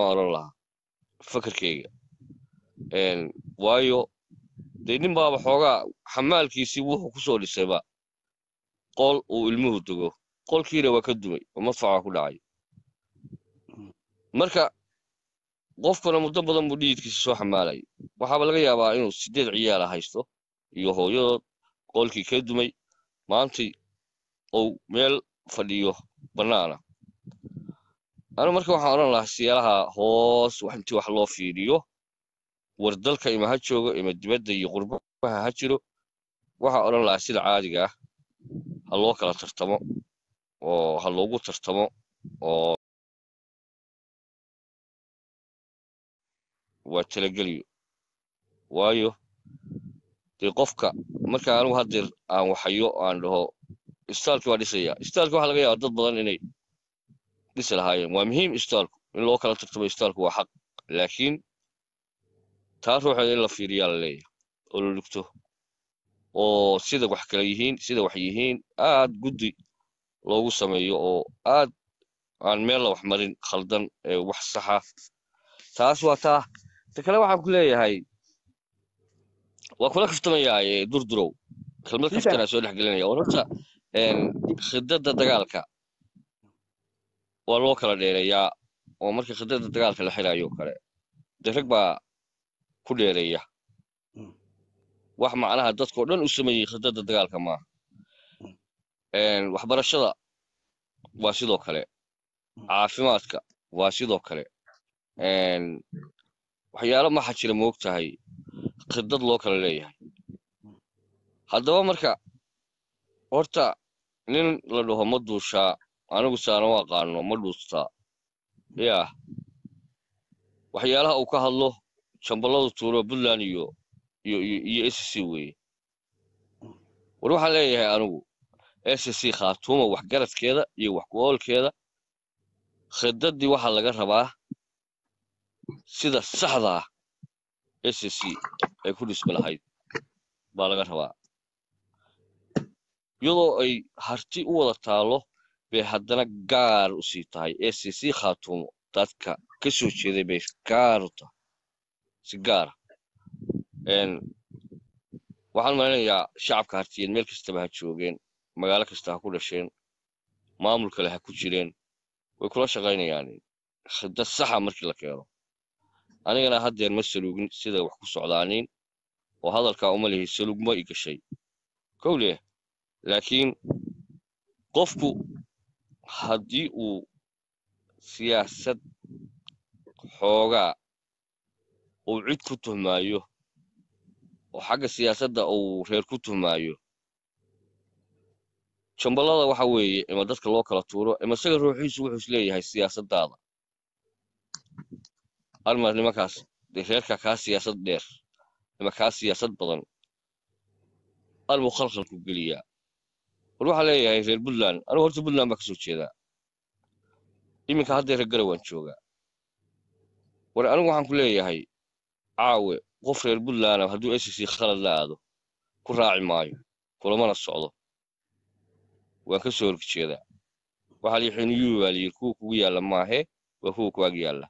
oran lahaa fakarkeyga waayo dee nin baaba xoogaa xamaalkiisii wuxuu ku soo dhisayba qol uu ilmuhu dego qolkiina waa ka dumay oo madfaca ku dhacay marka qofkuna muddo badan buu dhiidkiisa soo xamaalay waxaaba laga yaabaa inuu sideed ciyaala haysto iyo hooyadood qolkii ka dumay maantii uu meel fadhiyo bannaana anu marka waxaan odhan lahaa siyaalaha hoos wax intii wax loo fiiriyo war dalka ima ha joogo ima dibadda iyo qurbaha ha jiro waxaa odhan lahaa sida caadiga ah ha loo kala tartamo oo ha loogu tartamo oo waa talageliyo waayo dee qofka marka anugu hadeer aan waxayo aan dhaho istaalki waa dhisaya istaalki waxa laga yaaba dad badan inay dhisi lahaayeen waa muhiim istaalku in loo kala tartamo istaalku waa xaq laakiin taa ruuxeeda in la fiiriya la leeyahay oo la lugto oo sida wax kale yihiin sida wax yihiin aad guddi loogu sameeyo oo aad aan meel la wax marin khaldan ee wax saxa taas waa taa ta kale waxaan ku leeyahay waa kula kaftamayaaye durdurow kelmad kaftanaa soo dhex gelinaya oo horta khidada dagaalka waa loo kala dheereeyaa oo marka khidada dagaalka la xiraayo kale de rag baa ku dheereeya hmm. wax macnaha dadkao dhan u sameeyey khidada dagaalka maaha hmm. waxbarashada waa sidoo kale hmm. caafimaadka waa sidoo kale waxyaalo maxa jira moog tahay khidad loo kala leeyahay haddaba marka horta nin la dhaho ma duushaa anigu saana u aqaano ma dhuustaa yaa waxyaalaha uu ka hadlo jamballadu tuuro puntland iyo iyo s c weeye war waxaan leeyahay anigu s c khaatuuma waxgaradkeeda iyo wax waxku-oolkeeda khidaddii waxaa laga rabaa sida saxdaa ah s c ay ku dhismi lahayd baa laga rabaa iyadoo ay harti u wada taalo bay haddana gaar u sii tahay e c c khaatuumo dadka kasoo soo jeeday bay gaar u tahay si gaara waxaan malanayaa shacabka hartiyeed meel kastaba ha joogeen magaalo kasta ha ku dhasheen maamul kale ha ku jireen way kula shaqaynayaani khidad saxa markii la keeno anigana haddeer ma saluugin sida wax ku socdaanin oo hadalkaa uma lihi saluugma i gashay kow leh laakiin qofku haddii uu siyaasad xoogaa uu cid ku tuhmaayo oo xagga siyaasadda uu reer ku tuhmaayo jambalada waxa weeye ima dadka loo kala tuuro ima isaga ruuxiisu wuxuu isleeyahay siyaasaddaada armaad nimankaas dee reerka kaa siyaasad dheer ima kaa siyaasad badan almuu khalkhal ku geliyaa war waxaa leeyahay reer puntland anugu horta puntland baa ka soo jeedaa iminka hadday reer garawaan joogaa war anigu waxaan ku leeyahay caawe qof reer puntland ah hadduu s c khalad la ku raaci maayo kulamana socdo waan ka soo horjeedaa waxaa layi xiniyuu baa layidhi kuwa kugu yaalla maahe waa kuwa kuwaag yaalla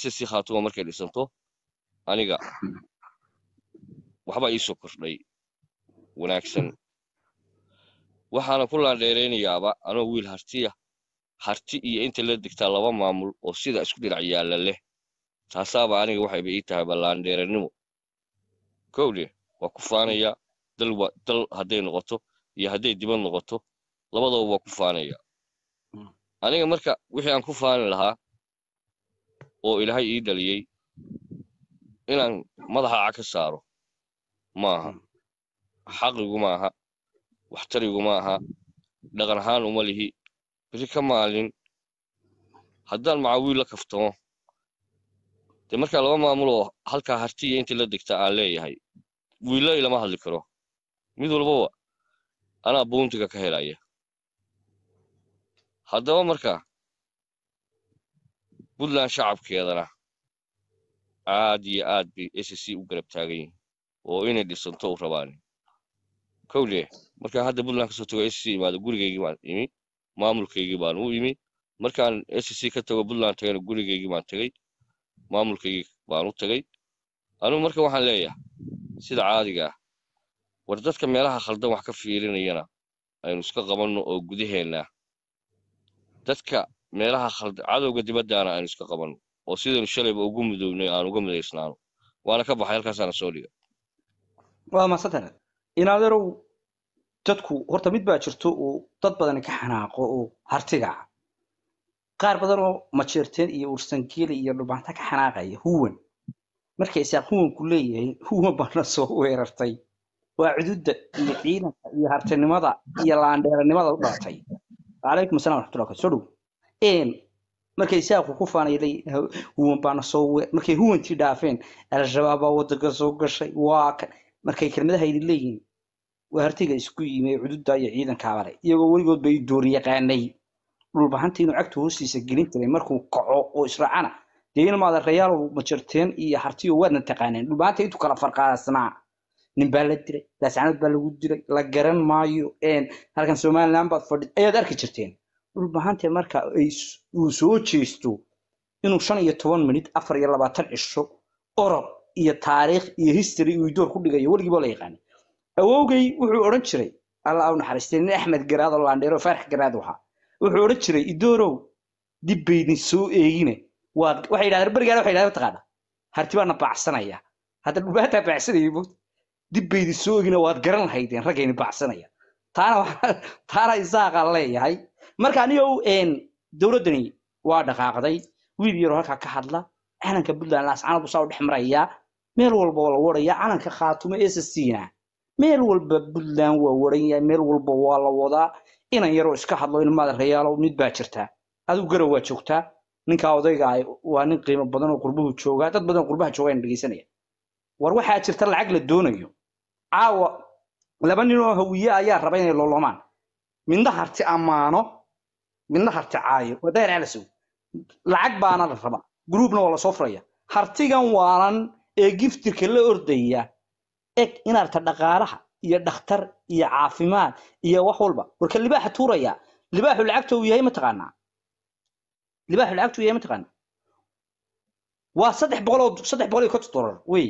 s khaatuma markay dhisanto aniga waxbaa iisoo kordhay wanaagsan waxaana ku laandheeraynayaaba anoo wiil hartiya harti iyo inta la degtaa laba maamul oo sidaa isku dhinac yaalla leh taasaaba aniga waxayba ii tahayba laandheerannimo kowdhe waa ku faanayaa dal hadday noqoto iyo hadday dibad noqoto labadaba waa ku faanayaa aniga marka wixii aan ku faani lahaa oo ilaahay ii dhaliyey inaan madaxa ca ka saaro maaha xaqigu maaha waxtariguma aha dhaqan ahaan uma lihi beri ka maalin haddaan macawiil la kaftamo de markaa laba maamuloo halkaa hartiya intii la degta aan leeyahay wiilay lama hadli karo mid walbaba anaa buuntiga ka helaya haddaba marka puntland shacabkeedana aad iyo aad bay s c u garab taagan yihin oo inay dhisanto u rabaan kowdee markaan hadda puntland kasoo tago sc imaado gurigeygii baan imi maamulkaygii baan u imi markaan sc ka tago puntland tagana gurigeygii baan tagay maamulkaygii baan u tagay anugu marka waxaan leeyahay sida caadiga ah war dadka meelaha khaldan wax ka fiirinayana aynu iska qabanno oo gudaheenna dadka meelaha khaldan cadowga dibaddaana aynu iska qabanno oo sidaynu shalayba ugu mudownay aan uga mudaysnaano waana ka baxay halkaasaana soo dhiga waa masantaned in dadku horta mid baa jirto uu dad badani ka xanaaqo oo hartigaca ah. qaar badan oo majeerteen iyo ursangeeli iyo dhubaanta ka xanaaqaya huwan markay isaaq huwanku leeyahay huwan baana soo weerartay waa cududda iyo ciidanka iyo hartinimada iyo laandheeranimada u dhalatay calaykum assalam raxmatullah soo dhow een isaaqu ku faanayday huwan baana soo weer markay huwantii dhaafeen al-shabaab baa waddanka soo gashay waa markay kelmadaha ay leeyihiin waartiga isku yimi cududda iyo ciidankaaba leh iyagoo weligood bay duur yaqaanay dhulbaxantii inuu cagta hoostiisa gelin jiray markuu kaco oo israacana dee ilmaada rayaalow majarteen iyo hartiyo waadna taqaaneen dhulbaxanta intuu kala farqaasnaa nin baa la dilay laascanood baa lagu dilay la garan maayo halkan somaliland baad fadhi ayaad arki jirteen dhulbaxante marka uu soo jeesto inuu shan iyo toban minit afar iyo labaatan cisho orod iyo taariikh iyo history uu door ku dhigayo weligiiba la yaqaanay awowgay wuxuu odhan jiray alla au naxariistay nin axmed garaado laandheero faarax garaad wahaa wuxuu odhan jiray idoorow dib baydin soo eegine waa waxay yidhahdeen berigaana waxay yidhahdeen mataqaana harti baana baacsanaya hadda dhubaataa baacsanaya moogta dib baydin soo eegine waad garan lahaydeen raggayni baacsanaya taana taana isaaqaan leeyahay marka anigow dowladdani waa dhaqaaqday wiil yaroo halkaa ka hadla calanka puntland ascaanadu saa u dhex maraya meel walba waa la waraya calanka khaatumo sscna meel walba puntland waa waran yahay meel walba waa la wadaa inan yaroo iska hadlo ilmaada rayaalo mid baa jirtaa adigu garow waa joogtaa ninkaa odayga waa nin qiimo badan oo qurbuhu joogaa dad badan oo qurbaha joogaan dhegeysanaya war waxaa jirta lacag la doonayo caawa laba nin oo hawiye ayaa raba inay lolomaan midna harti ammaano midna harti caayo waa daher lacag baana la rabaa gruubna waa lasoo furaya hartigan waanan ee giftirka la ordaya eg inaadka dhaqaalaha iyo dhakhtar iyo caafimaad iyo wax walba warka libaaxa tuuraya libaaxu lacagta uu yahay mataqaanaa libaaxu lacagta uu yahay mataqaanaa waa saddex boqol oo saddex boqol iyo konton dollar wey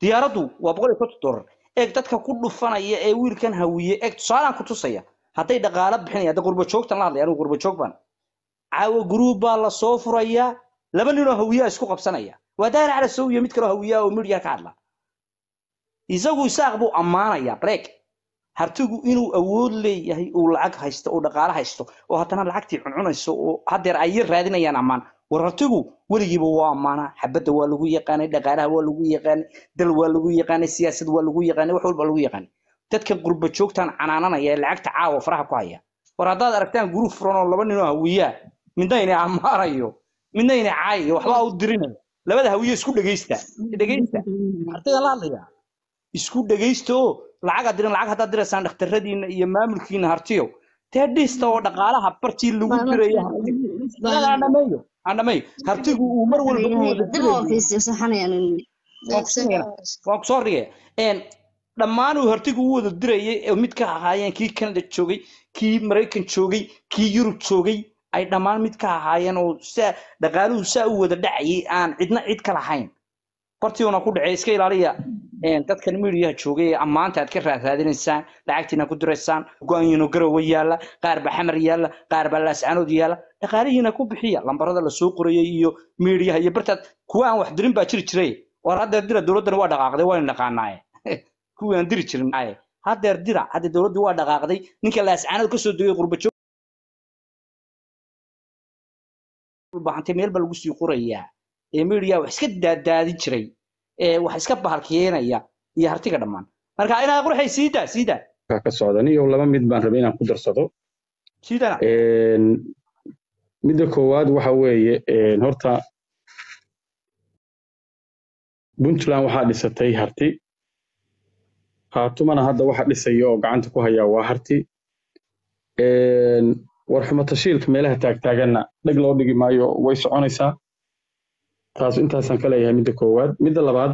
diyaaraddu waa boqol iyo konton dollar eeg dadka ku dhufanaya ee wiilkan hawiye eeg tusaalaan ku tusaya hadday dhaqaalo bixinaya hadda qurbo la hadlay anigu qurbo baan caawa guruub baa lasoo furayaa laba ninoo oo hawiyaa ah isku qabsanaya waa daara cala mid kaloo hawiyaa oo ah midyaa ka hadla isagu isaaq buu ammaanayaa break hartigu inuu awood leeyahay uu lacag haysto oo dhaqaale haysto oo haddana lacagtii cuncunayso oo haddeer ay raadinayaan ammaan war hartigu weligiiba waa ammaanaa xabadda waa lagu yaqaanay dhaqaalaha waa lagu yaqaanay dal waa lagu yaqaanay siyaasad waa lagu yaqaanay wax walba lagu yaqaanay dadka qurba canaananaya ee lacagta caawa faraha ku haya war haddaad aragtaan guru furan oo laba ninoo hawiyaa midna inay ammaanayo midna caayayo waxbaa u dirinayo labada hawiye isku dhegaysta dhegaysta artiga la hadlaya isku dhegaysta oo lacagaad diran lacag haddaad diraysaan dhakhtarradiina iyo maamulkiina hartiyo tee dhista oo dhaqaalaha bartii lagu dirayo ah, hartigu uu mar walba kusoo rigaya dhammaan hartigu u wada dirayay oo mid ka ahaayeen kii canada joogay kii maraykan joogay kii yurub joogay ay dhammaan mid ka ahaayeen oo saa dhaqaaluhu saa u wada dhacayay aan cidna cid ka lahayn bartiuna ku dhacay iska ilaaliya dadkan midiyaha joogay ee ammaanta aad ka raadsaadinaysaan lacagtiina ku diraysaan go-aanyiina garowe yaalla qaar baa xamar yaalla qaar baa laascanood yaalla dhaqaalihiina ku bixiya lambarada lasoo qorayay iyo midiyaha iyo bartaad kuwa aan wax dirin baa jiri jiray war haddeer dira dowladdana waa dhaqaaqday waynu dhaqaanaaye kuwii aan diri jirnaaye haddeer dira hadde dowladdu waa dhaqaaqday ninka laascanood kasoo degay qurbajoog bahantay meel lagu sii qorayaa ee midiyaha wax iska daadaadin jiray wax iska bahalkiyeenaya iyo hartiga dhammaan marka inaa qurxay sida siidaa ka socdan laba mid baan rabay inaan ku darsado siidana midda koowaad waxa weeye horta puntland waxaa dhisatay harti khaatumana hadda waxa dhisaya oo gacanta ku hayaa waa harti warxumo tashiilka meelaha taagtaaganna dheg loo dhigi maayo way soconaysaa taas intaasaan ka leeyahay midda koowaad midda labaad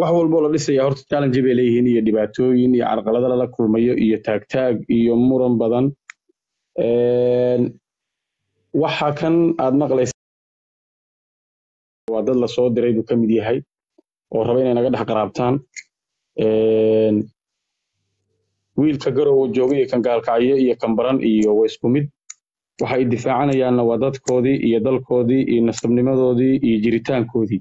wax walboo la dhisaya horta challenge bay leeyihiin iyo dhibaatooyin iyo carqalada lala kulmayo iyo taagtaag iyo muran badan waxa kan aad maqlaysa waa dad lasoo diray buu ka mid yahay oo raba inay naga dhex qaraabtaan wiilka garow joogay kan gaalkacyo iyo kan baran iyo waa isku mid waxa ay difaacanayaanna waa dadkoodii iyo dalkoodii iyo nasabnimadoodii iyo jiritaankoodii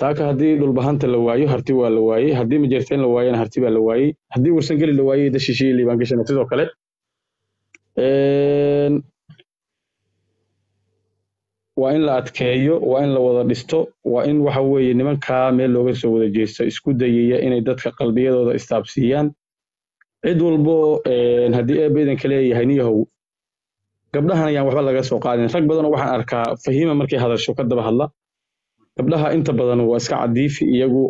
saaka haddii dhulbahanta la waayo harti waa la waayey haddii majarteen la waayena harti baa la waayey haddii warsan la waayey dashiishii liibaangashan sidoo kale waa in la adkeeyo waa in la wada dhisto waa in waxa weeye nimankaa meel looga soo wada jeesto isku dayaya inay dadka qalbiyadooda istaabsiiyaan cid walbo haddii eebba idanka leeyahay niyahow gabdhahan ayaan waxba laga soo qaadin rag badanoo waxaan arkaa fahiima markay hadasho ka daba hadla gabdhaha inta badan waa iska cadiifi iyagu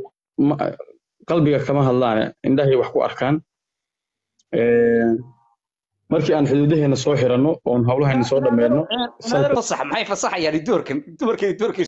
qalbiga kama hadlaane indhahay wax ku arkaan markii aan xuduudaheena soo xiranno oon hawlahayna soo dhammeerno